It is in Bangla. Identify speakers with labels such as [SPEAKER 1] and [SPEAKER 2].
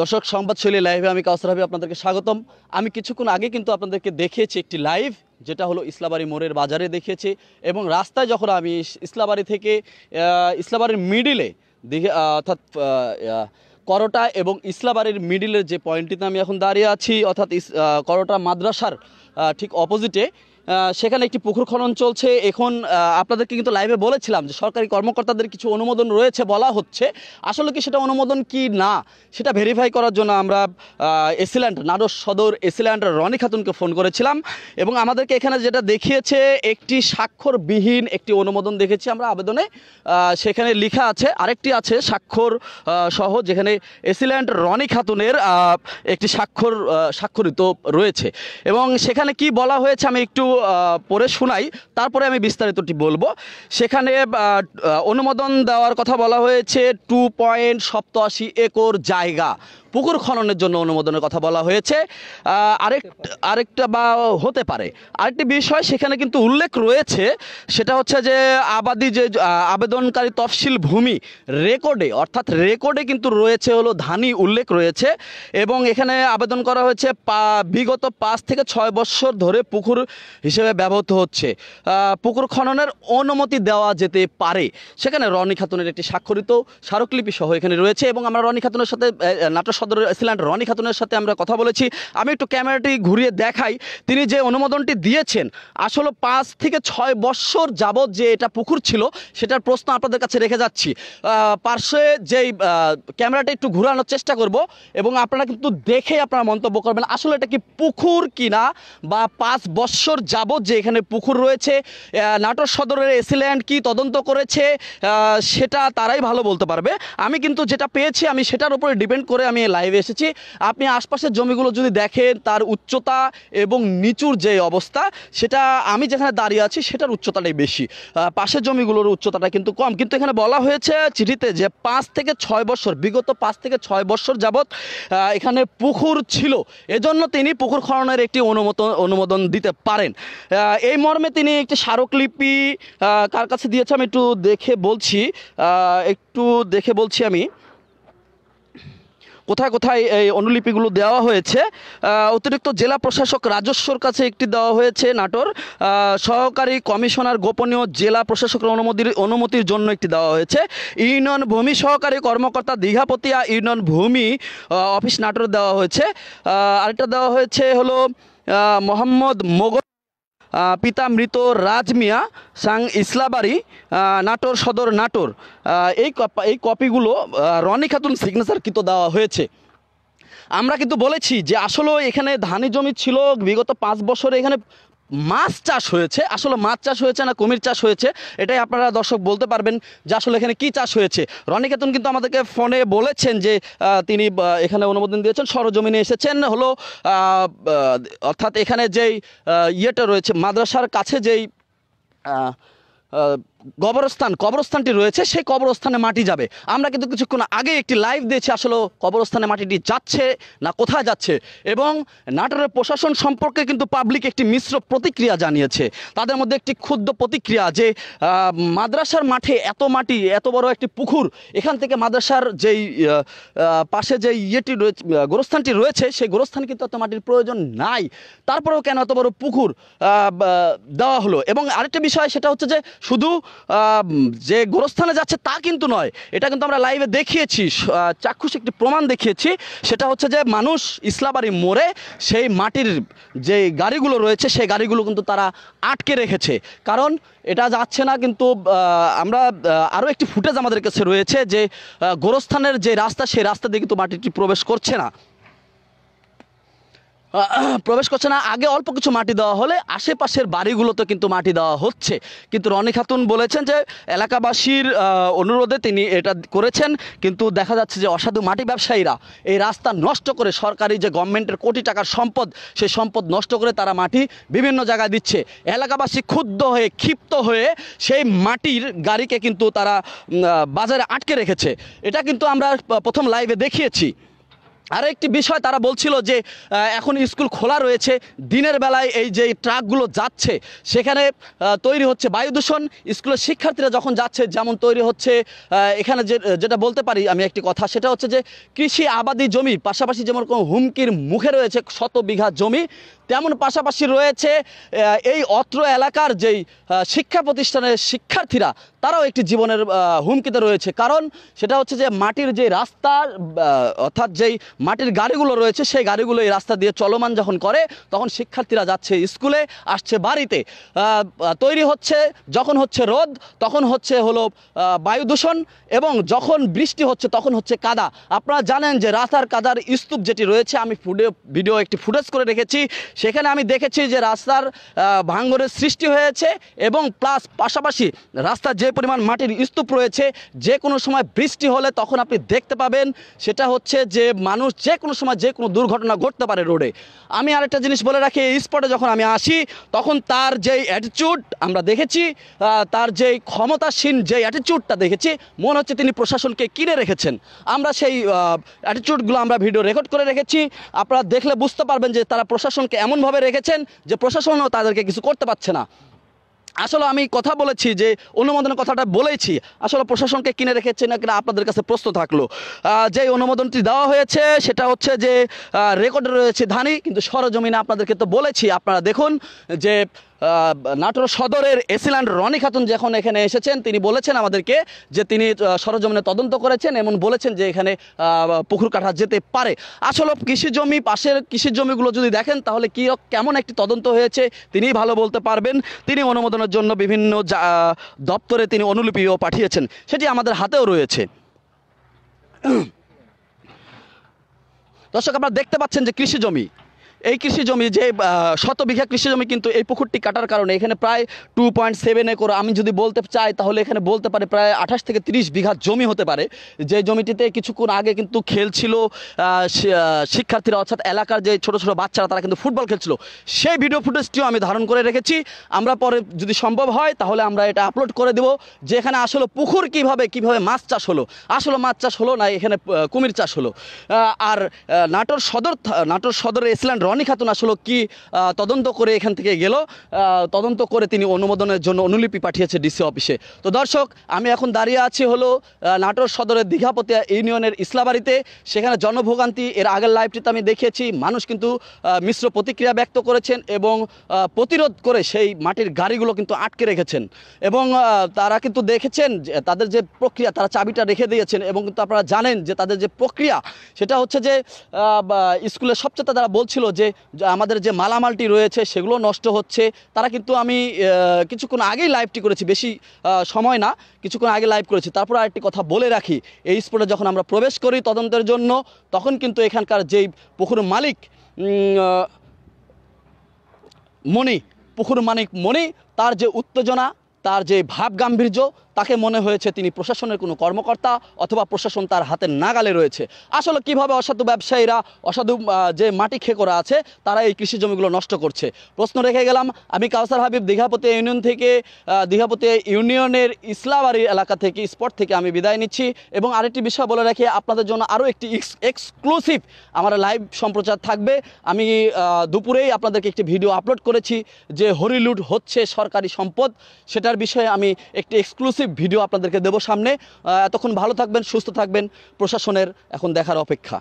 [SPEAKER 1] দর্শক সংবাদ শৈলী লাইভে আমি কাউসার হাবি আপনাদেরকে স্বাগতম আমি কিছুক্ষণ আগে কিন্তু আপনাদেরকে দেখিয়েছি একটি লাইভ যেটা হলো ইসলাবাড়ি মোড়ের বাজারে দেখিয়েছি এবং রাস্তায় যখন আমি ইসলাবাড়ি থেকে ইসলাবাড়ির মিডিলে দেখে অর্থাৎ করোটা এবং ইসলাবাড়ির মিডিলের যে পয়েন্টটিতে আমি এখন দাঁড়িয়ে আছি অর্থাৎ করোটা মাদ্রাসার ঠিক অপোজিটে সেখানে একটি পুকুর খনন চলছে এখন আপনাদেরকে কিন্তু লাইভে বলেছিলাম যে সরকারি কর্মকর্তাদের কিছু অনুমোদন রয়েছে বলা হচ্ছে আসলে কি সেটা অনুমোদন কি না সেটা ভেরিফাই করার জন্য আমরা এসিল্যান্ড নাডস সদর এসিল্যান্ড রনি খাতুনকে ফোন করেছিলাম এবং আমাদেরকে এখানে যেটা দেখিয়েছে একটি স্বাক্ষরবিহীন একটি অনুমোদন দেখেছি আমরা আবেদনে সেখানে লেখা আছে আরেকটি আছে স্বাক্ষর সহ যেখানে এসিল্যান্ড রনি খাতুনের একটি স্বাক্ষর স্বাক্ষরিত রয়েছে এবং সেখানে কি বলা হয়েছে আমি একটু পড়ে শোনাই তারপরে আমি বিস্তারিতটি বলবো সেখানে অনুমোদন দেওয়ার কথা বলা হয়েছে টু পয়েন্ট সপ্তআশি একর জায়গা পুকুর খননের জন্য অনুমোদনের কথা বলা হয়েছে আরেক আরেকটা বা হতে পারে আরেকটি বিষয় সেখানে কিন্তু উল্লেখ রয়েছে সেটা হচ্ছে যে আবাদি যে আবেদনকারী তফসিল ভূমি রেকর্ডে অর্থাৎ রেকর্ডে কিন্তু রয়েছে হলো ধানি উল্লেখ রয়েছে এবং এখানে আবেদন করা হয়েছে পা বিগত পাঁচ থেকে ছয় বছর ধরে পুকুর হিসেবে ব্যবহৃত হচ্ছে পুকুর খননের অনুমতি দেওয়া যেতে পারে সেখানে রনি খাতুনের একটি স্বাক্ষরিত স্মারকলিপি সহ এখানে রয়েছে এবং আমরা রনি খাতুনের সাথে নাটক সদর ছিলেন রনি খাতুনের সাথে আমরা কথা বলেছি আমি একটু ক্যামেরাটি ঘুরিয়ে দেখাই তিনি যে অনুমোদনটি দিয়েছেন আসলে পাঁচ থেকে ছয় বৎসর যাবৎ যে এটা পুকুর ছিল সেটার প্রশ্ন আপনাদের কাছে রেখে যাচ্ছি পার্শ্বে যেই ক্যামেরাটা একটু ঘুরানোর চেষ্টা করব এবং আপনারা কিন্তু দেখেই আপনারা মন্তব্য করবেন আসলে এটা কি পুকুর কিনা বা পাঁচ বৎসর যাবৎ যে এখানে পুকুর রয়েছে নাটোর সদরের এসিল্যান্ড কি তদন্ত করেছে সেটা তারাই ভালো বলতে পারবে আমি কিন্তু যেটা পেয়েছি আমি সেটার উপরে ডিপেন্ড করে আমি লাইভে এসেছি আপনি আশপাশের জমিগুলো যদি দেখেন তার উচ্চতা এবং নিচুর যে অবস্থা সেটা আমি যেখানে দাঁড়িয়ে আছি সেটার উচ্চতাটাই বেশি পাশের জমিগুলোর উচ্চতাটা কিন্তু কম কিন্তু এখানে বলা হয়েছে চিঠিতে যে পাঁচ থেকে ছয় বছর বিগত পাঁচ থেকে ছয় বছর যাবৎ এখানে পুকুর ছিল এজন্য তিনি পুকুর খননের একটি অনুমোদন অনুমোদন দিতে পারেন এই মর্মে তিনি একটি স্মারকলিপি কার কাছে দিয়েছে আমি একটু দেখে বলছি একটু দেখে বলছি আমি কোথায় কোথায় এই অনুলিপিগুলো দেওয়া হয়েছে অতিরিক্ত জেলা প্রশাসক রাজস্বর কাছে একটি দেওয়া হয়েছে নাটোর সহকারী কমিশনার গোপনীয় জেলা প্রশাসকের অনুমতির অনুমতির জন্য একটি দেওয়া হয়েছে ইউনিয়ন ভূমি সহকারী কর্মকর্তা দীঘাপতিয়া ইউনিয়ন ভূমি অফিস নাটোর দেওয়া হয়েছে আরেকটা দেওয়া হয়েছে হলো মোহাম্মদ মোগল পিতা মৃত রাজ মিয়া সাং ইসলাবাড়ি নাটোর সদর নাটোর এই এই কপিগুলো রনি খাতুন সিগনেচারকৃত দেওয়া হয়েছে আমরা কিন্তু বলেছি যে আসলে এখানে ধানি জমি ছিল বিগত পাঁচ বছরে এখানে মাছ চাষ হয়েছে আসলে মাছ চাষ হয়েছে না কুমির চাষ হয়েছে এটাই আপনারা দর্শক বলতে পারবেন যে আসলে এখানে কি চাষ হয়েছে রনিকেতন কিন্তু আমাদেরকে ফোনে বলেছেন যে তিনি এখানে অনুমোদন দিয়েছেন সরজমিনে এসেছেন হলো অর্থাৎ এখানে যেই ইয়েটা রয়েছে মাদ্রাসার কাছে যেই কবরস্থান কবরস্থানটি রয়েছে সেই কবরস্থানে মাটি যাবে আমরা কিন্তু কিছুক্ষণ আগে একটি লাইভ দিয়েছি আসলে কবরস্থানে মাটিটি যাচ্ছে না কোথায় যাচ্ছে এবং নাটোরের প্রশাসন সম্পর্কে কিন্তু পাবলিক একটি মিশ্র প্রতিক্রিয়া জানিয়েছে তাদের মধ্যে একটি ক্ষুদ্র প্রতিক্রিয়া যে মাদ্রাসার মাঠে এত মাটি এত বড় একটি পুকুর এখান থেকে মাদ্রাসার যেই পাশে যে ইয়েটি রয়েছে গোরস্থানটি রয়েছে সেই গোরস্থান কিন্তু এত মাটির প্রয়োজন নাই তারপরেও কেন এত বড় পুকুর দেওয়া হলো এবং আরেকটা বিষয় সেটা হচ্ছে যে শুধু যে গোরস্থানে যাচ্ছে তা কিন্তু নয় এটা কিন্তু আমরা লাইভে দেখিয়েছি চাক্ষুষ একটি প্রমাণ দেখিয়েছি সেটা হচ্ছে যে মানুষ ইসলাবাড়ি মোড়ে সেই মাটির যে গাড়িগুলো রয়েছে সেই গাড়িগুলো কিন্তু তারা আটকে রেখেছে কারণ এটা যাচ্ছে না কিন্তু আমরা আরও একটি ফুটেজ আমাদের কাছে রয়েছে যে গোরস্থানের যে রাস্তা সেই রাস্তা দিয়ে কিন্তু মাটিটি প্রবেশ করছে না প্রবেশ করছে না আগে অল্প কিছু মাটি দেওয়া হলে আশেপাশের বাড়িগুলোতে কিন্তু মাটি দেওয়া হচ্ছে কিন্তু রনি খাতুন বলেছেন যে এলাকাবাসীর অনুরোধে তিনি এটা করেছেন কিন্তু দেখা যাচ্ছে যে অসাধু মাটি ব্যবসায়ীরা এই রাস্তা নষ্ট করে সরকারি যে গভর্নমেন্টের কোটি টাকার সম্পদ সেই সম্পদ নষ্ট করে তারা মাটি বিভিন্ন জায়গায় দিচ্ছে এলাকাবাসী ক্ষুব্ধ হয়ে ক্ষিপ্ত হয়ে সেই মাটির গাড়িকে কিন্তু তারা বাজারে আটকে রেখেছে এটা কিন্তু আমরা প্রথম লাইভে দেখিয়েছি আর একটি বিষয় তারা বলছিল যে এখন স্কুল খোলা রয়েছে দিনের বেলায় এই যে ট্রাকগুলো যাচ্ছে সেখানে তৈরি হচ্ছে বায়ু দূষণ স্কুলের শিক্ষার্থীরা যখন যাচ্ছে যেমন তৈরি হচ্ছে এখানে যে যেটা বলতে পারি আমি একটি কথা সেটা হচ্ছে যে কৃষি আবাদি জমি পাশাপাশি যেমন কোনো হুমকির মুখে রয়েছে শত বিঘা জমি তেমন পাশাপাশি রয়েছে এই অত্র এলাকার যেই শিক্ষা প্রতিষ্ঠানের শিক্ষার্থীরা তারাও একটি জীবনের হুমকিতে রয়েছে কারণ সেটা হচ্ছে যে মাটির যে রাস্তা অর্থাৎ যেই মাটির গাড়িগুলো রয়েছে সেই গাড়িগুলো এই রাস্তা দিয়ে চলমান যখন করে তখন শিক্ষার্থীরা যাচ্ছে স্কুলে আসছে বাড়িতে তৈরি হচ্ছে যখন হচ্ছে রোদ তখন হচ্ছে হলো বায়ু দূষণ এবং যখন বৃষ্টি হচ্ছে তখন হচ্ছে কাদা আপনারা জানেন যে রাস্তার কাদার স্তূপ যেটি রয়েছে আমি ফুডে ভিডিও একটি ফুটেজ করে রেখেছি সেখানে আমি দেখেছি যে রাস্তার ভাঙ্গনের সৃষ্টি হয়েছে এবং প্লাস পাশাপাশি রাস্তার যে পরিমাণ মাটির স্তূপ রয়েছে যে কোনো সময় বৃষ্টি হলে তখন আপনি দেখতে পাবেন সেটা হচ্ছে যে মানুষ যে কোনো সময় যে কোনো দুর্ঘটনা ঘটতে পারে রোডে আমি আরেকটা জিনিস বলে রাখি এই স্পটে যখন আমি আসি তখন তার যেই অ্যাটিচিউড আমরা দেখেছি তার যেই ক্ষমতাসীন যে অ্যাটিচিউডটা দেখেছি মনে হচ্ছে তিনি প্রশাসনকে কিনে রেখেছেন আমরা সেই অ্যাটিচিউডগুলো আমরা ভিডিও রেকর্ড করে রেখেছি আপনারা দেখলে বুঝতে পারবেন যে তারা প্রশাসনকে এমনভাবে রেখেছেন যে প্রশাসনও তাদেরকে কিছু করতে পারছে না আসলে আমি কথা বলেছি যে অনুমোদনের কথাটা বলেছি আসলে প্রশাসনকে কিনে রেখেছে না কিনা আপনাদের কাছে প্রশ্ন থাকলো যে অনুমোদনটি দেওয়া হয়েছে সেটা হচ্ছে যে রেকর্ডে রয়েছে ধানি কিন্তু সরজমিনে আপনাদেরকে তো বলেছি আপনারা দেখুন যে নাটোর সদরের এসিল্যান্ড রনি খাতুন যখন এখানে এসেছেন তিনি বলেছেন আমাদেরকে যে তিনি সরজমিনে তদন্ত করেছেন এমন বলেছেন যে এখানে পুকুর কাটা যেতে পারে আসলে কৃষি জমি পাশের কৃষি জমিগুলো যদি দেখেন তাহলে কী কেমন একটি তদন্ত হয়েছে তিনি ভালো বলতে পারবেন তিনি অনুমোদনের জন্য বিভিন্ন দপ্তরে তিনি অনুলিপিও পাঠিয়েছেন সেটি আমাদের হাতেও রয়েছে দর্শক আপনারা দেখতে পাচ্ছেন যে কৃষি জমি এই কৃষি জমি যে শত বিঘা কৃষি জমি কিন্তু এই পুকুরটি কাটার কারণে এখানে প্রায় টু পয়েন্ট সেভেন একর আমি যদি বলতে চাই তাহলে এখানে বলতে পারে প্রায় আঠাশ থেকে ৩০ বিঘা জমি হতে পারে যে জমিটিতে কিছুক্ষণ আগে কিন্তু খেলছিল শিক্ষার্থীরা অর্থাৎ এলাকার যে ছোট ছোট বাচ্চারা তারা কিন্তু ফুটবল খেলছিল সেই ভিডিও ফুটেজটিও আমি ধারণ করে রেখেছি আমরা পরে যদি সম্ভব হয় তাহলে আমরা এটা আপলোড করে দেব যে এখানে আসলে পুকুর কিভাবে কিভাবে মাছ চাষ হলো আসলে মাছ চাষ হলো না এখানে কুমির চাষ হলো আর নাটোর সদর নাটোর সদরের ইসল্যান্ড রনি খাতুন আসলে কি তদন্ত করে এখান থেকে গেল তদন্ত করে তিনি অনুমোদনের জন্য অনুলিপি পাঠিয়েছে ডিসি অফিসে তো দর্শক আমি এখন দাঁড়িয়ে আছি হলো নাটোর সদরের দীঘাপতিয়া ইউনিয়নের ইসলাবাড়িতে সেখানে জনভোগান্তি এর আগের লাইভটিতে আমি দেখিয়েছি মানুষ কিন্তু মিশ্র প্রতিক্রিয়া ব্যক্ত করেছেন এবং প্রতিরোধ করে সেই মাটির গাড়িগুলো কিন্তু আটকে রেখেছেন এবং তারা কিন্তু দেখেছেন যে তাদের যে প্রক্রিয়া তারা চাবিটা রেখে দিয়েছেন এবং কিন্তু আপনারা জানেন যে তাদের যে প্রক্রিয়া সেটা হচ্ছে যে স্কুলের সবচেয়ে তারা বলছিল যে যে আমাদের যে মালামালটি রয়েছে সেগুলো নষ্ট হচ্ছে তারা কিন্তু আমি কিছুক্ষণ আগেই লাইভটি করেছি বেশি সময় না কিছুক্ষণ আগে লাইভ করেছি তারপর আরেকটি কথা বলে রাখি এই স্পটে যখন আমরা প্রবেশ করি তদন্তের জন্য তখন কিন্তু এখানকার যেই পুকুর মালিক মণি পুকুর মালিক মণি তার যে উত্তেজনা তার যে ভাব গাম্ভীর্য তাকে মনে হয়েছে তিনি প্রশাসনের কোনো কর্মকর্তা অথবা প্রশাসন তার হাতে নাগালে রয়েছে আসলে কিভাবে অসাধু ব্যবসায়ীরা অসাধু যে মাটি করা আছে তারা এই কৃষি জমিগুলো নষ্ট করছে প্রশ্ন রেখে গেলাম আমি কাউসার হাবিব দীঘাপতি ইউনিয়ন থেকে দীঘাপতি ইউনিয়নের ইসলাবাড়ির এলাকা থেকে স্পট থেকে আমি বিদায় নিচ্ছি এবং আরেকটি বিষয় বলে রাখি আপনাদের জন্য আরও একটি এক্সক্লুসিভ আমার লাইভ সম্প্রচার থাকবে আমি দুপুরেই আপনাদেরকে একটি ভিডিও আপলোড করেছি যে হরিলুট হচ্ছে সরকারি সম্পদ সেটার বিষয়ে আমি একটি এক্সক্লুসিভ এক্সক্লুসিভ ভিডিও আপনাদেরকে দেবো সামনে এতক্ষণ ভালো থাকবেন সুস্থ থাকবেন প্রশাসনের এখন দেখার অপেক্ষা